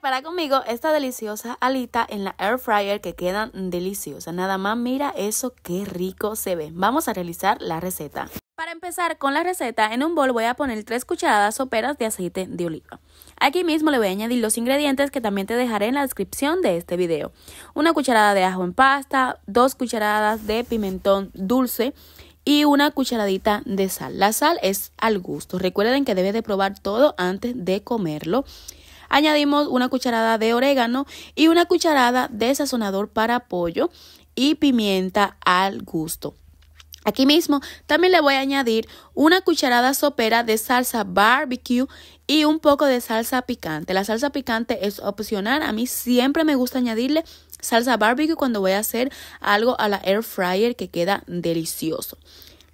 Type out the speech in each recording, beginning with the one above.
para conmigo esta deliciosa alita en la air fryer que quedan deliciosas. Nada más mira eso, qué rico se ve. Vamos a realizar la receta. Para empezar con la receta, en un bol voy a poner tres cucharadas soperas de aceite de oliva. Aquí mismo le voy a añadir los ingredientes que también te dejaré en la descripción de este video. Una cucharada de ajo en pasta, dos cucharadas de pimentón dulce, y una cucharadita de sal. La sal es al gusto. Recuerden que debes de probar todo antes de comerlo. Añadimos una cucharada de orégano y una cucharada de sazonador para pollo y pimienta al gusto. Aquí mismo también le voy a añadir una cucharada sopera de salsa barbecue y un poco de salsa picante. La salsa picante es opcional, a mí siempre me gusta añadirle salsa barbecue cuando voy a hacer algo a la air fryer que queda delicioso.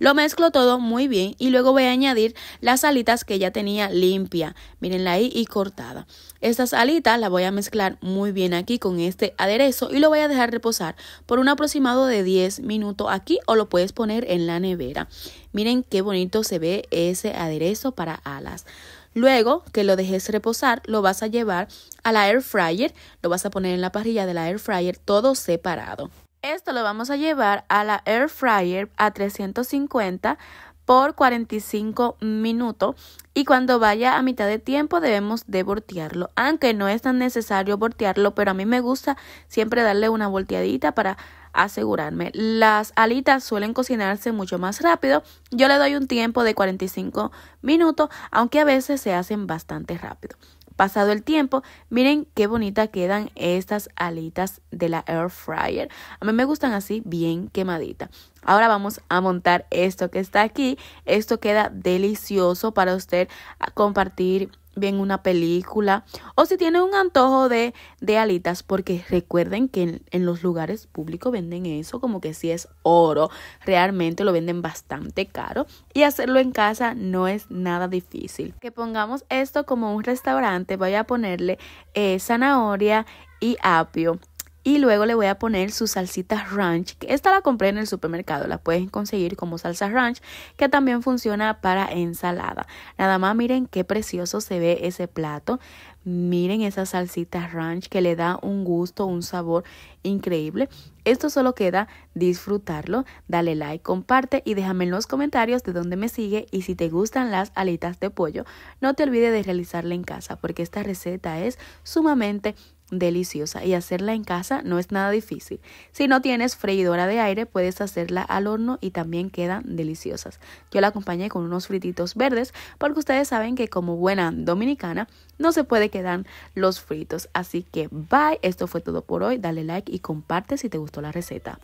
Lo mezclo todo muy bien y luego voy a añadir las alitas que ya tenía limpia. Mírenla ahí y cortada. Estas alitas las voy a mezclar muy bien aquí con este aderezo y lo voy a dejar reposar por un aproximado de 10 minutos aquí o lo puedes poner en la nevera. Miren qué bonito se ve ese aderezo para alas. Luego que lo dejes reposar, lo vas a llevar a la air fryer, lo vas a poner en la parrilla de la air fryer todo separado. Esto lo vamos a llevar a la air fryer a 350 por 45 minutos y cuando vaya a mitad de tiempo debemos de voltearlo, aunque no es tan necesario voltearlo, pero a mí me gusta siempre darle una volteadita para asegurarme. Las alitas suelen cocinarse mucho más rápido. Yo le doy un tiempo de 45 minutos, aunque a veces se hacen bastante rápido. Pasado el tiempo, miren qué bonita quedan estas alitas de la air fryer. A mí me gustan así bien quemadita, Ahora vamos a montar esto que está aquí. Esto queda delicioso para usted compartir una película o si tiene un antojo de, de alitas, porque recuerden que en, los lugares públicos venden eso como que si es oro, realmente lo venden bastante caro y hacerlo en casa no es nada difícil. Que pongamos esto como un restaurante, voy a ponerle eh, zanahoria y apio y luego le voy a poner su salsita ranch. Esta la compré en el supermercado, la pueden conseguir como salsa ranch, que también funciona para ensalada. Nada más miren qué precioso se ve ese plato. Miren esa salsita ranch que le da un gusto, un sabor increíble. Esto solo queda disfrutarlo. Dale like, comparte y déjame en los comentarios de dónde me sigue y si te gustan las alitas de pollo. No te olvides de realizarla en casa porque esta receta es sumamente deliciosa y hacerla en casa no es nada difícil. Si no tienes freidora de aire, puedes hacerla al horno y también quedan deliciosas. Yo la acompañé con unos frititos verdes porque ustedes saben que como buena dominicana no se puede quedar los fritos. Así que bye, esto fue todo por hoy. Dale like y comparte si te gustó la receta.